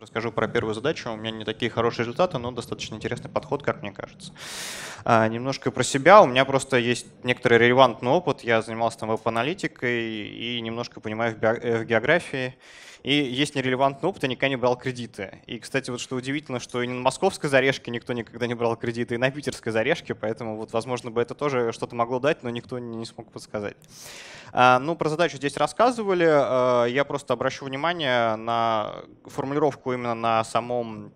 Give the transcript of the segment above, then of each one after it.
Расскажу про первую задачу. У меня не такие хорошие результаты, но достаточно интересный подход, как мне кажется. А, немножко про себя. У меня просто есть некоторый релевантный опыт. Я занимался там веб-аналитикой и немножко понимаю в, био- э, в географии и есть нерелевантный опыт, я никогда не брал кредиты. И, кстати, вот что удивительно, что и на московской зарежке никто никогда не брал кредиты, и на питерской зарежке, поэтому вот, возможно, бы это тоже что-то могло дать, но никто не смог подсказать. А, ну, про задачу здесь рассказывали. А, я просто обращу внимание на формулировку именно на самом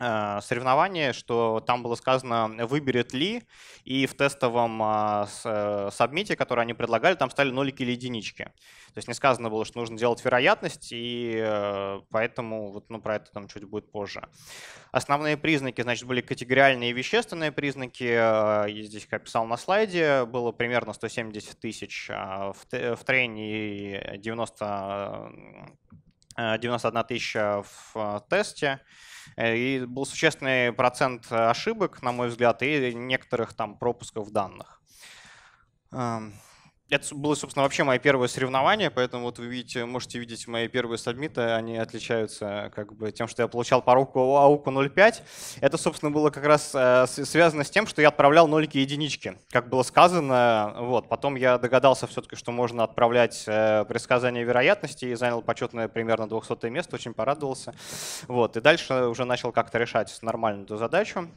Э, соревнование, что там было сказано, выберет ли, и в тестовом а, э, сабмите, который они предлагали, там стали нолики или единички. То есть не сказано было, что нужно делать вероятность, и э, поэтому вот, ну, про это там чуть будет позже. Основные признаки, значит, были категориальные и вещественные признаки. Я здесь, как писал на слайде, было примерно 170 тысяч а, в трейне и 90 91 тысяча в тесте. Э, и был существенный процент ошибок, на мой взгляд, и некоторых там пропусков данных это было, собственно, вообще мое первое соревнование, поэтому вот вы видите, можете видеть мои первые сабмиты, они отличаются как бы тем, что я получал по руку АУКу 0.5. Это, собственно, было как раз э, связано с тем, что я отправлял нолики и единички, как было сказано. Вот. Потом я догадался все-таки, что можно отправлять э, предсказания вероятности и занял почетное примерно 200 место, очень порадовался. Вот. И дальше уже начал как-то решать нормальную эту задачу.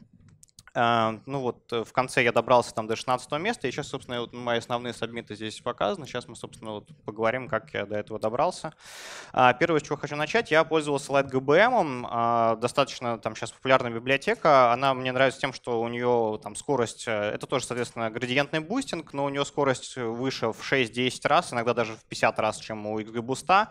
А, ну вот э, в конце я добрался там до 16 места, и сейчас, собственно, вот мои основные сабмиты здесь показаны. Сейчас мы, собственно, вот поговорим, как я до этого добрался. А, первое, с чего хочу начать, я пользовался LightGBM, а, достаточно там сейчас популярная библиотека. Она мне нравится тем, что у нее там скорость, э, это тоже, соответственно, градиентный бустинг, но у нее скорость выше в 6-10 раз, иногда даже в 50 раз, чем у XGBoost.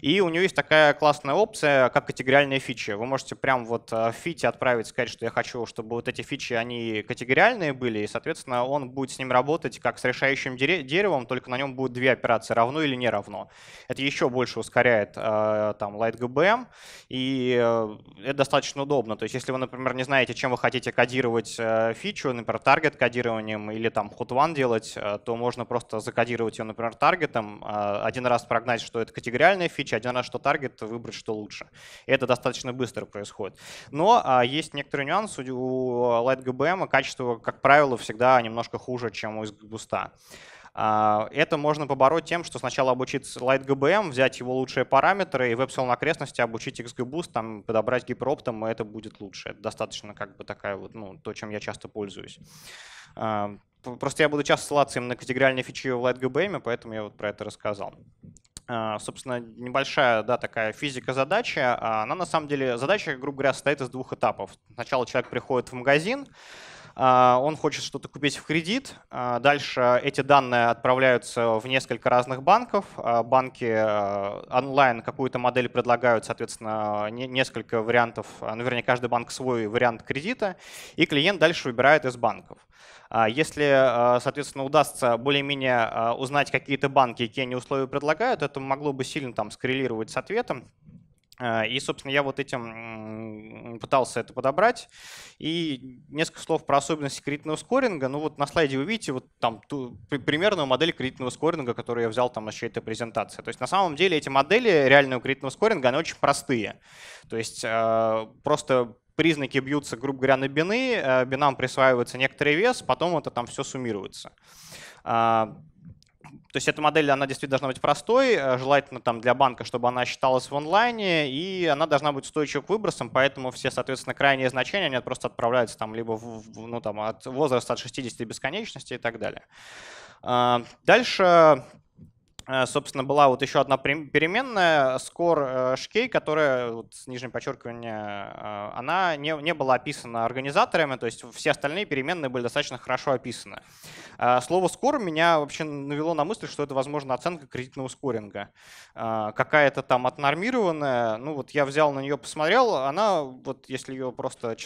И у нее есть такая классная опция, как категориальные фичи. Вы можете прям вот э, в фите отправить, сказать, что я хочу, чтобы вот эти фичи фичи, они категориальные были, и, соответственно, он будет с ним работать как с решающим деревом, только на нем будет две операции, равно или не равно. Это еще больше ускоряет э, там LightGBM, и э, это достаточно удобно. То есть если вы, например, не знаете, чем вы хотите кодировать э, фичу, например, таргет кодированием или там hot one делать, то можно просто закодировать ее, например, таргетом, один раз прогнать, что это категориальная фича, один раз, что таргет, выбрать, что лучше. И это достаточно быстро происходит. Но а, есть некоторые нюансы у Light GBM, и качество, как правило, всегда немножко хуже, чем у густа. Это можно побороть тем, что сначала обучить Light GBM, взять его лучшие параметры и в Epsilon окрестности обучить XGBoost, там, подобрать гипероптом, и это будет лучше. Это достаточно как бы такая вот, ну, то, чем я часто пользуюсь. А, просто я буду часто ссылаться именно на категориальные фичи в LightGBM, поэтому я вот про это рассказал. Э, собственно, небольшая, да, такая физика задачи. А, она, на самом деле, задача, грубо говоря, состоит из двух этапов. Сначала человек приходит в магазин, а, он хочет что-то купить в кредит. А, дальше эти данные отправляются в несколько разных банков. А, банки онлайн какую-то модель предлагают, соответственно, несколько вариантов, ну, каждый банк свой вариант кредита, и клиент дальше выбирает из банков. Если, соответственно, удастся более-менее узнать какие-то банки, какие они условия предлагают, это могло бы сильно там скоррелировать с ответом. Э, и, собственно, я вот этим пытался это подобрать. И несколько слов про особенности кредитного скоринга. Ну вот на слайде вы видите вот там ту примерную модель кредитного скоринга, которую я взял там из этой презентации. То есть на самом деле эти модели реального кредитного скоринга, они очень простые. То есть э, просто признаки бьются, грубо говоря, на бины, э, бинам присваивается некоторый вес, потом это там все суммируется. А, то есть эта модель, она действительно должна быть простой, э, желательно там для банка, чтобы она считалась в онлайне, и она должна быть устойчива к выбросам, поэтому все, соответственно, крайние значения, они просто отправляются там либо в, ну, там, от возраста от 60 до бесконечности и так далее. А, дальше Э, собственно, была вот еще одна переменная, score э, э, шкей, которая вот, с нижним подчеркиванием, она не, не была описана организаторами, то есть все остальные переменные были достаточно хорошо описаны. Слово score меня вообще навело на мысль, что это, возможно, оценка кредитного скоринга. Какая-то там отнормированная, ну вот я взял на нее, посмотрел, она, вот если ее просто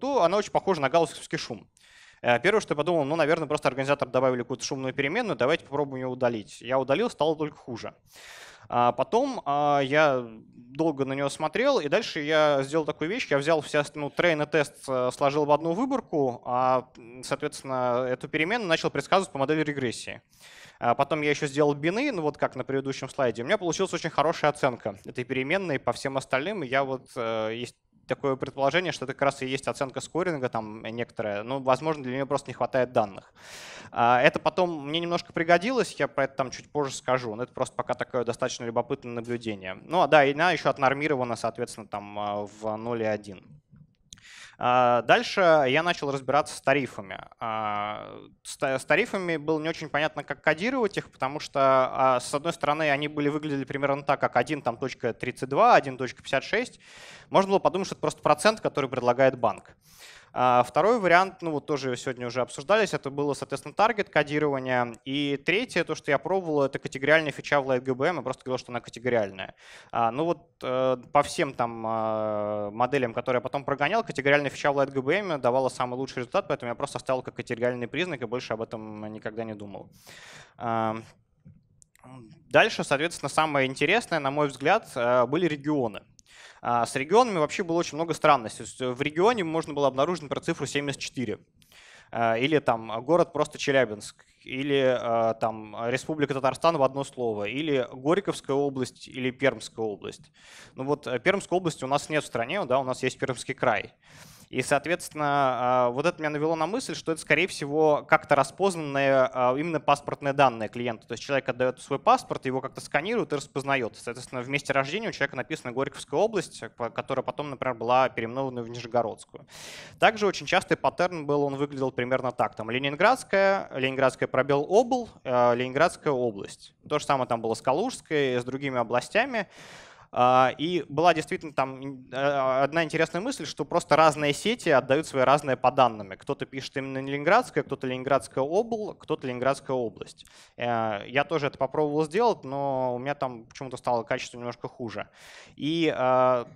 то она очень похожа на гауссовский шум. Э, первое, что я подумал, ну, наверное, просто организатор добавили какую-то шумную переменную, давайте попробуем ее удалить. Я удалил, стало только хуже. А потом а, я долго на нее смотрел, и дальше я сделал такую вещь, я взял все, ну, трейн и тест сложил в одну выборку, а, соответственно, эту переменную начал предсказывать по модели регрессии. А потом я еще сделал бины, ну вот как на предыдущем слайде. У меня получилась очень хорошая оценка этой переменной по всем остальным, я вот, э, есть такое предположение, что это как раз и есть оценка скоринга там некоторая. Ну, возможно, для нее просто не хватает данных. А, это потом мне немножко пригодилось, я про это там чуть позже скажу. Но это просто пока такое достаточно любопытное наблюдение. Ну, а да, и она еще отнормирована, соответственно, там а, в 0.1. А, дальше я начал разбираться с тарифами. А, с тарифами было не очень понятно, как кодировать их, потому что, а, с одной стороны, они были выглядели примерно так, как 1.32, 1.56. Можно было подумать, что это просто процент, который предлагает банк. А, второй вариант, ну вот тоже сегодня уже обсуждались, это было, соответственно, таргет кодирования И третье, то, что я пробовал, это категориальная фича в LightGBM. Я просто говорил, что она категориальная. А, ну вот э, по всем там э, моделям, которые я потом прогонял, категориальная фича в LightGBM давала самый лучший результат, поэтому я просто оставил как категориальный признак и больше об этом никогда не думал. А, дальше, соответственно, самое интересное, на мой взгляд, э, были регионы. А с регионами вообще было очень много странностей. В регионе можно было обнаружить, про цифру 74 а, или там город просто Челябинск, или а, там Республика Татарстан в одно слово, или Горьковская область, или Пермская область. Ну вот э, Пермской области у нас нет в стране, да, у нас есть Пермский край. И, соответственно, а, вот это меня навело на мысль, что это, скорее всего, как-то распознанные а, именно паспортные данные клиента. То есть человек отдает свой паспорт, его как-то сканируют и распознает. Соответственно, в месте рождения у человека написана Горьковская область, которая потом, например, была переименована в Нижегородскую. Также очень частый паттерн был, он выглядел примерно так. Там Ленинградская, Ленинградская пробел обл, а Ленинградская область. То же самое там было с Калужской, с другими областями. А, и была действительно там а, одна интересная мысль, что просто разные сети отдают свои разные по данным. Кто-то пишет именно Ленинградская, кто-то Ленинградская обл, кто-то Ленинградская область. Э, я тоже это попробовал сделать, но у меня там почему-то стало качество немножко хуже. И а,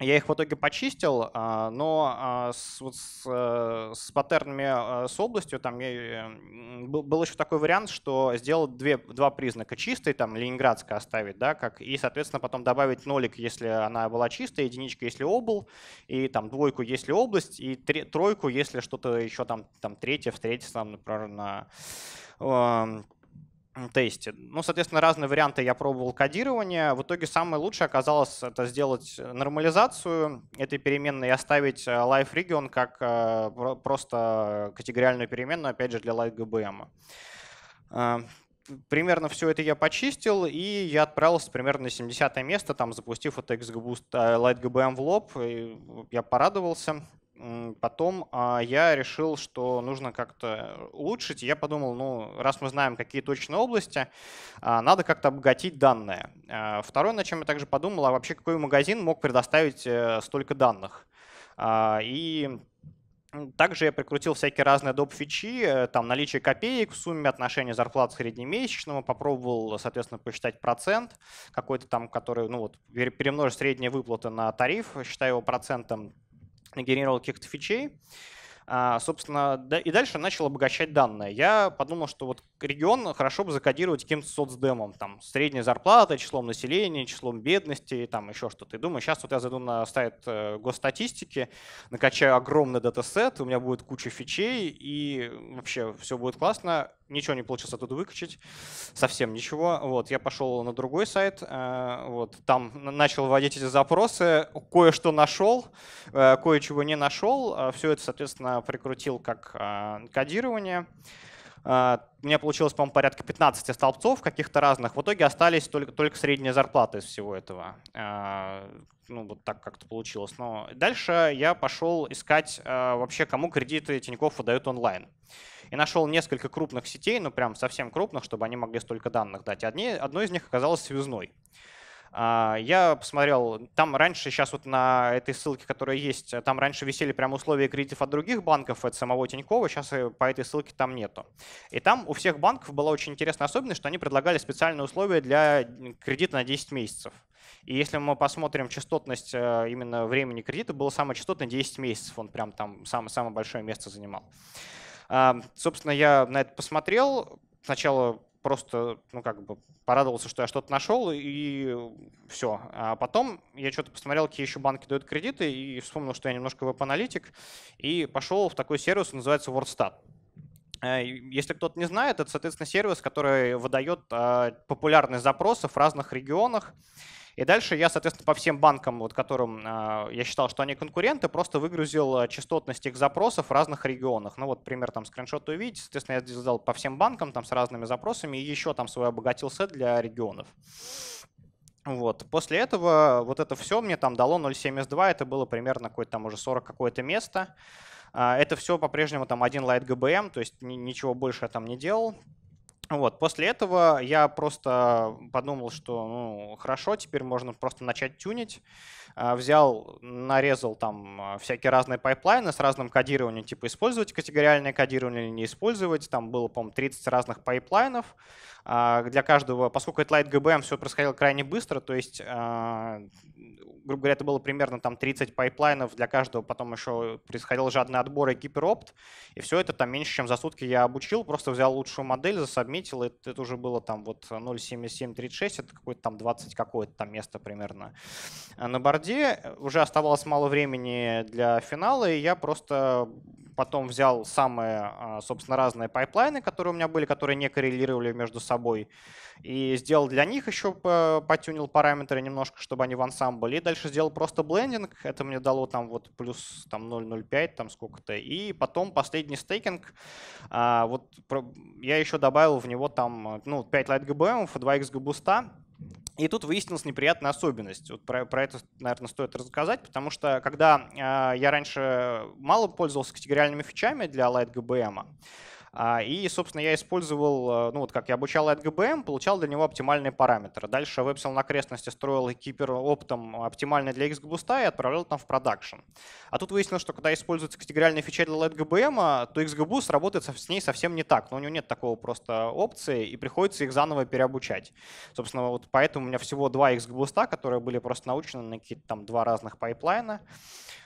я их в итоге почистил, а, но а, с, вот с, э, с паттернами а, с областью там я, был, еще такой вариант, что сделал две, два признака. Чистый, там, ленинградская оставить, да, как, и, соответственно, потом добавить нолик, если она была чистая, единичка, если обл, и там двойку, если область, и три, тройку, если что-то еще там, там третье встретится, там, например, на тесте. Ну, соответственно, разные варианты я пробовал кодирование. В итоге самое лучшее оказалось это сделать нормализацию этой переменной и оставить э, Life Region как э, просто категориальную переменную, опять же, для Life GBM. Э, примерно все это я почистил, и я отправился примерно на 70 место, там запустив вот XGBoost Light GBM в лоб, и я порадовался. Потом а, я решил, что нужно как-то э, улучшить. Я подумал, ну, раз мы знаем, какие точные области, а, надо как-то обогатить данные. А, Второе, на чем я также подумал, а вообще какой магазин мог предоставить э, столько данных. И также я прикрутил всякие разные доп. фичи, э, там наличие копеек в сумме, отношение зарплат к среднемесячному, попробовал, соответственно, посчитать процент какой-то там, который, ну вот, перемножить средние выплаты на тариф, считаю его процентом, нагенерировал каких-то фичей. А, собственно, да, и дальше начал обогащать данные. Я подумал, что вот регион хорошо бы закодировать каким-то соцдемом. Там средняя зарплата, числом населения, числом бедности, там еще что-то. И думаю, сейчас вот я зайду на сайт э, госстатистики, накачаю огромный датасет, у меня будет куча фичей, и вообще все будет классно ничего не получилось оттуда выкачать, совсем ничего. Вот, я пошел на другой сайт, э, вот, там начал вводить эти запросы, кое-что нашел, э, кое-чего не нашел, э, все это, соответственно, прикрутил как кодирование. А, у меня получилось, по-моему, порядка 15 столбцов каких-то разных. В итоге остались только, только средняя зарплата из всего этого. А, ну, вот так как-то получилось. Но дальше я пошел искать а, вообще, кому кредиты Тинькофф выдают онлайн. И нашел несколько крупных сетей, ну прям совсем крупных, чтобы они могли столько данных дать. Одни, одно из них оказалось связной. А, я посмотрел, там раньше, сейчас вот на этой ссылке, которая есть, там раньше висели прямо условия кредитов от других банков, от самого Тинькова, сейчас по этой ссылке там нету. И там у всех банков была очень интересная особенность, что они предлагали специальные условия для кредита на 10 месяцев. И если мы посмотрим частотность э, именно времени кредита, было самое частотное 10 месяцев, он прям там самое-самое большое место занимал. Собственно, я на это посмотрел, сначала просто, ну, как бы порадовался, что я что-то нашел, и все. А потом я что-то посмотрел, какие еще банки дают кредиты, и вспомнил, что я немножко веб-аналитик, и пошел в такой сервис, называется WordStat. Э, если кто-то не знает, это, соответственно, сервис, который выдает э, популярность запросов в разных регионах. И дальше я, соответственно, по всем банкам, вот, которым а, я считал, что они конкуренты, просто выгрузил а, частотность их запросов в разных регионах. Ну вот, пример, там, скриншот вы Соответственно, я здесь по всем банкам там, с разными запросами и еще там свой обогатил сет для регионов. Вот. После этого вот это все мне там дало 0.72, это было примерно какое-то там уже 40 какое-то место. А, это все по-прежнему там один лайт GBM, эм, то есть ничего больше я там не делал. Вот, после этого я просто подумал, что ну, хорошо, теперь можно просто начать тюнить. А, взял, нарезал там а, всякие разные пайплайны с разным кодированием, типа использовать категориальное кодирование или не использовать. Там было, по-моему, 30 разных пайплайнов. А, для каждого, поскольку это LightGBM, все происходило крайне быстро, то есть грубо говоря, это было примерно там 30 пайплайнов, для каждого потом еще происходил жадный отбор и гиперопт, и все это там меньше, чем за сутки я обучил, просто взял лучшую модель, засобмитил, и это уже было там вот 0.7736, это какое-то там 20 какое-то там место примерно на борде. Уже оставалось мало времени для финала, и я просто потом взял самые, а, собственно, разные пайплайны, которые у меня были, которые не коррелировали между собой, и сделал для них еще, потюнил параметры немножко, чтобы они в ансамбле, и дальше сделал просто блендинг, это мне дало там вот плюс там 0,05, там сколько-то, и потом последний стейкинг, а, вот я еще добавил в него там, ну, 5 лайт GBM, 2 XGBoost, и тут выяснилась неприятная особенность. Вот про, про это, наверное, стоит рассказать, потому что когда э, я раньше мало пользовался категориальными фичами для Light GBM, а, и, собственно, я использовал, э, ну вот как я обучал от получал для него оптимальные параметры. Дальше вебсел на окрестности строил кипер оптом оптимальный для XGBoost и отправлял там в продакшн. А тут выяснилось, что когда используется категориальная фича для LEDGBM, то XGBoost работает с ней совсем не так. Но у него нет такого просто опции, и приходится их заново переобучать. Собственно, вот поэтому у меня всего два XGBoost, которые были просто научены на какие-то там два разных пайплайна.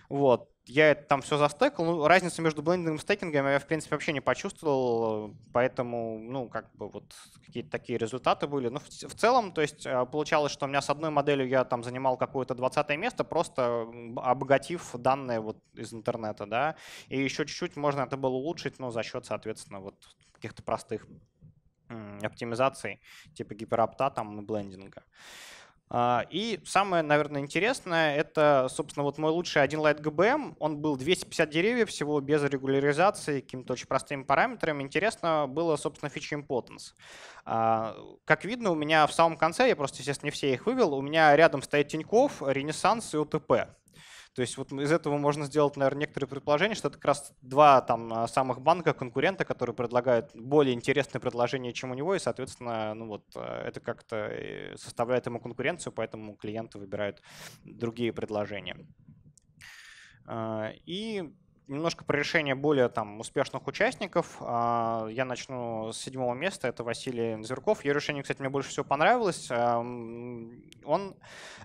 Вот я там все застекал. Ну, разницу между блендингом и стейкингом я, в принципе, вообще не почувствовал. Поэтому, ну, как бы вот какие-то такие результаты были. Ну, в, в целом, то есть э, получалось, что у меня с одной моделью я там занимал какое-то 20 место, просто обогатив данные вот из интернета, да. И еще чуть-чуть можно это было улучшить, но за счет, соответственно, вот каких-то простых оптимизаций, типа гиперопта там и блендинга. Uh, а, и самое, наверное, интересное, это, собственно, вот мой лучший один Lite GBM. Он был 250 деревьев всего без регуляризации, какими-то очень простыми параметрами. Интересно было, собственно, фичи Impotence. А, как видно, у меня в самом конце, я просто, естественно, не все их вывел, у меня рядом стоит Тиньков, Ренессанс и УТП. То есть вот из этого можно сделать, наверное, некоторые предположения, что это как раз два там а, самых банка конкурента, которые предлагают более интересные предложения, чем у него, и, соответственно, ну вот а, это как-то э, составляет ему конкуренцию, поэтому клиенты выбирают другие предложения. А, и немножко про решение более там, успешных участников. А, я начну с седьмого места. Это Василий Зверков. Ее решение, кстати, мне больше всего понравилось. А, он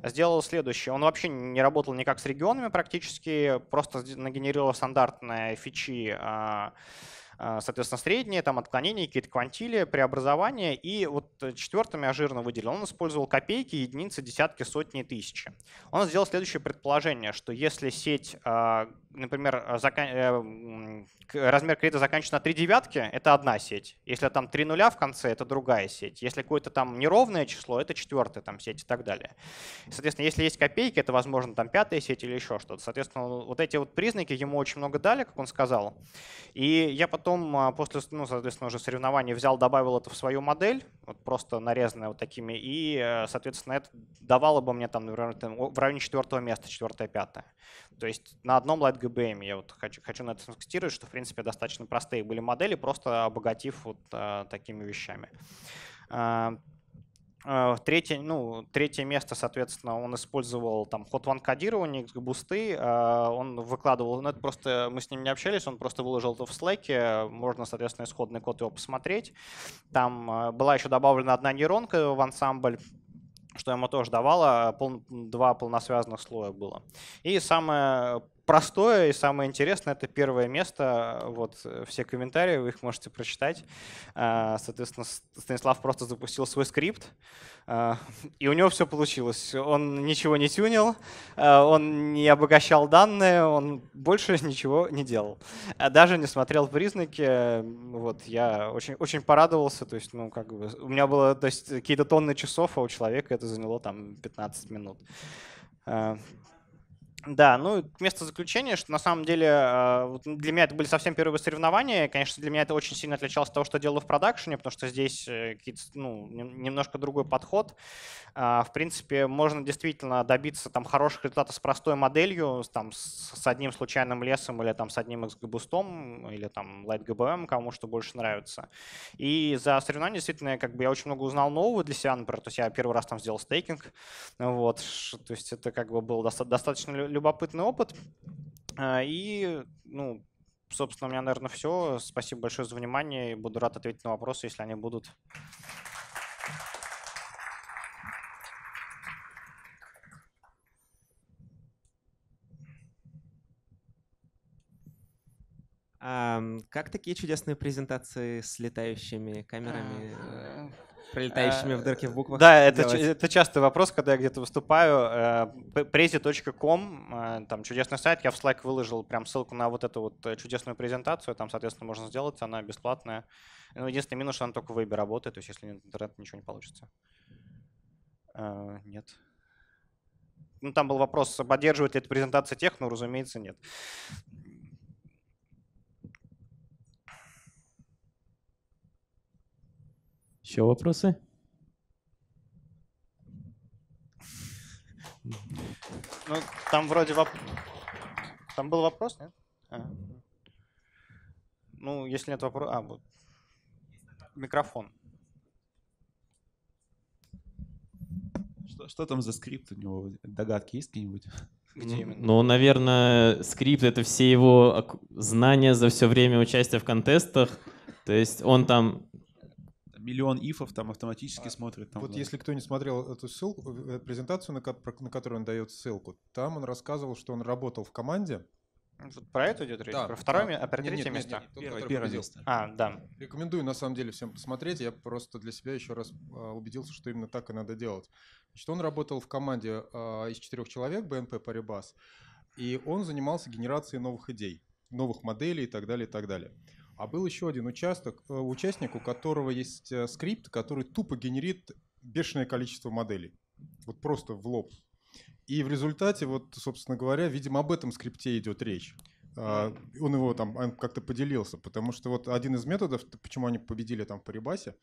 сделал следующее. Он вообще не работал никак с регионами практически, просто нагенерировал стандартные фичи а, соответственно, средние, там отклонения, какие-то квантили, преобразования. И вот четвертым я жирно выделил. Он использовал копейки, единицы, десятки, сотни тысячи. Он сделал следующее предположение, что если сеть например, э, закан... Э, размер кредита заканчивается на 3 девятки, это одна сеть. Если там 3 нуля в конце, это другая сеть. Если какое-то там неровное число, это четвертая там сеть и так далее. Соответственно, если есть копейки, это, возможно, там пятая сеть или еще что-то. Соответственно, вот эти вот признаки ему очень много дали, как он сказал. И я потом а, после, ну, соответственно, уже соревнований взял, добавил это в свою модель, вот просто нарезанная вот такими, и, э, соответственно, это давало бы мне там, например, в районе четвертого места, четвертое, пятое. То есть на одном Light GBM. Я вот хочу, хочу на это сакцентировать, что, в принципе, достаточно простые были модели, просто обогатив вот а, такими вещами. А, а, третье, ну, третье место, соответственно, он использовал там ход ван кодирование, бусты. А, он выкладывал, ну это просто, мы с ним не общались, он просто выложил это в Slack. Можно, соответственно, исходный код его посмотреть. Там была еще добавлена одна нейронка в ансамбль что ему тоже давало, пол, два полносвязанных слоя было. И самое простое и самое интересное — это первое место. Вот все комментарии, вы их можете прочитать. А, соответственно, Станислав просто запустил свой скрипт, а, и у него все получилось. Он ничего не тюнил, а, он не обогащал данные, он больше ничего не делал. Даже не смотрел признаки. Вот я очень, очень порадовался. То есть, ну, как бы, у меня было то есть, какие-то тонны часов, а у человека это заняло там 15 минут. Да, ну, вместо заключения, что на самом деле э, для меня это были совсем первые соревнования. Конечно, для меня это очень сильно отличалось от того, что делал в продакшене, потому что здесь э, ну, немножко другой подход. А, в принципе, можно действительно добиться там хороших результатов с простой моделью, там, с одним случайным лесом или там с одним XGBoost или там LightGBM, кому что больше нравится. И за соревнования действительно как бы я очень много узнал нового для себя, например, то есть я первый раз там сделал стейкинг, вот, то есть это как бы было достаточно любопытный опыт. А, и, ну, собственно, у меня, наверное, все. Спасибо большое за внимание. Буду рад ответить на вопросы, если они будут. А, как такие чудесные презентации с летающими камерами, а, э, пролетающими в а, дырке в буквах? Да, это, это частый вопрос, когда я где-то выступаю. Э, prezi.com, э, там чудесный сайт, я в Slack выложил прям ссылку на вот эту вот чудесную презентацию, там, соответственно, можно сделать, она бесплатная. Ну, единственный минус, что она только в вебе работает, то есть если нет интернета, ничего не получится. Нет ну, там был вопрос, поддерживает ли эта презентация тех, но, ну, разумеется, нет. Еще вопросы? Ну, там вроде воп... Там был вопрос, нет? А. Ну, если нет вопроса... А, вот. Микрофон. Что, что там за скрипт у него? Догадки есть какие-нибудь? Где именно? Ну, наверное, скрипт — это все его знания за все время участия в контестах. То есть он там миллион ифов там автоматически а, смотрит. Там, вот да. если кто не смотрел эту ссылку, э, э, презентацию, на, на которую он дает ссылку, там он рассказывал, что он работал в команде, про это идет речь? Да, про второе, да. а про третье нет, нет, место? Нет, нет, тот, первое, первое место. А, да. Рекомендую, на самом деле, всем посмотреть. Я просто для себя еще раз а, убедился, что именно так и надо делать. Значит, он работал в команде э, из четырех человек, БНП Парибас, и он занимался генерацией новых идей, новых моделей и так далее, и так далее. А был еще один участок, э, участник, у которого есть э, скрипт, который тупо генерит бешеное количество моделей. Вот просто в лоб. И в результате, вот, собственно говоря, видимо, об этом скрипте идет речь. А, он его там как-то поделился, потому что вот один из методов, почему они победили там в Парибасе,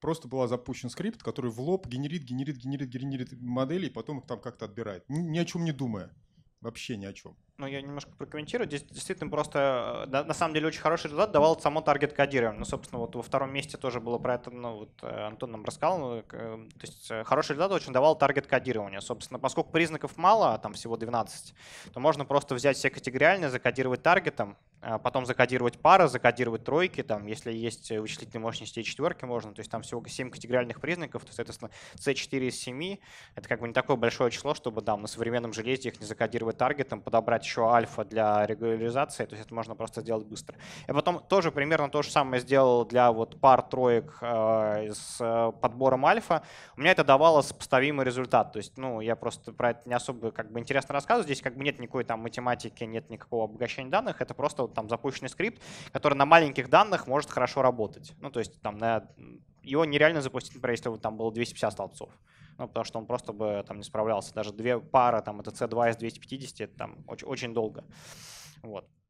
просто был запущен скрипт, который в лоб генерит, генерит, генерит, генерит модели, и потом их там как-то отбирает, ни о чем не думая, вообще ни о чем ну, я немножко прокомментирую. Здесь действительно просто, э, да, на самом деле, очень хороший результат давал само таргет кодирование. Ну, собственно, вот во втором месте тоже было про это, ну, вот э, Антон нам рассказал. Ну, э, то есть хороший результат очень давал таргет кодирование. Собственно, поскольку признаков мало, а там всего 12, то можно просто взять все категориальные, закодировать таргетом, а потом закодировать пары, закодировать тройки, там, если есть вычислительные мощности и четверки, можно, то есть там всего 7 категориальных признаков, то, соответственно, C4 из 7, это как бы не такое большое число, чтобы, там, на современном железе их не закодировать таргетом, подобрать еще альфа для регуляризации, то есть это можно просто сделать быстро. И потом тоже примерно то же самое сделал для вот пар троек э, с э, подбором альфа. У меня это давало сопоставимый результат. То есть, ну, я просто про это не особо как бы интересно рассказываю. Здесь как бы нет никакой там математики, нет никакого обогащения данных. Это просто вот, там запущенный скрипт, который на маленьких данных может хорошо работать. Ну, то есть там на... его нереально запустить, например, если бы там было 250 столбцов ну, потому что он просто бы там не справлялся. Даже две пары, там, это C2 из 250, это там очень, очень долго. Вот.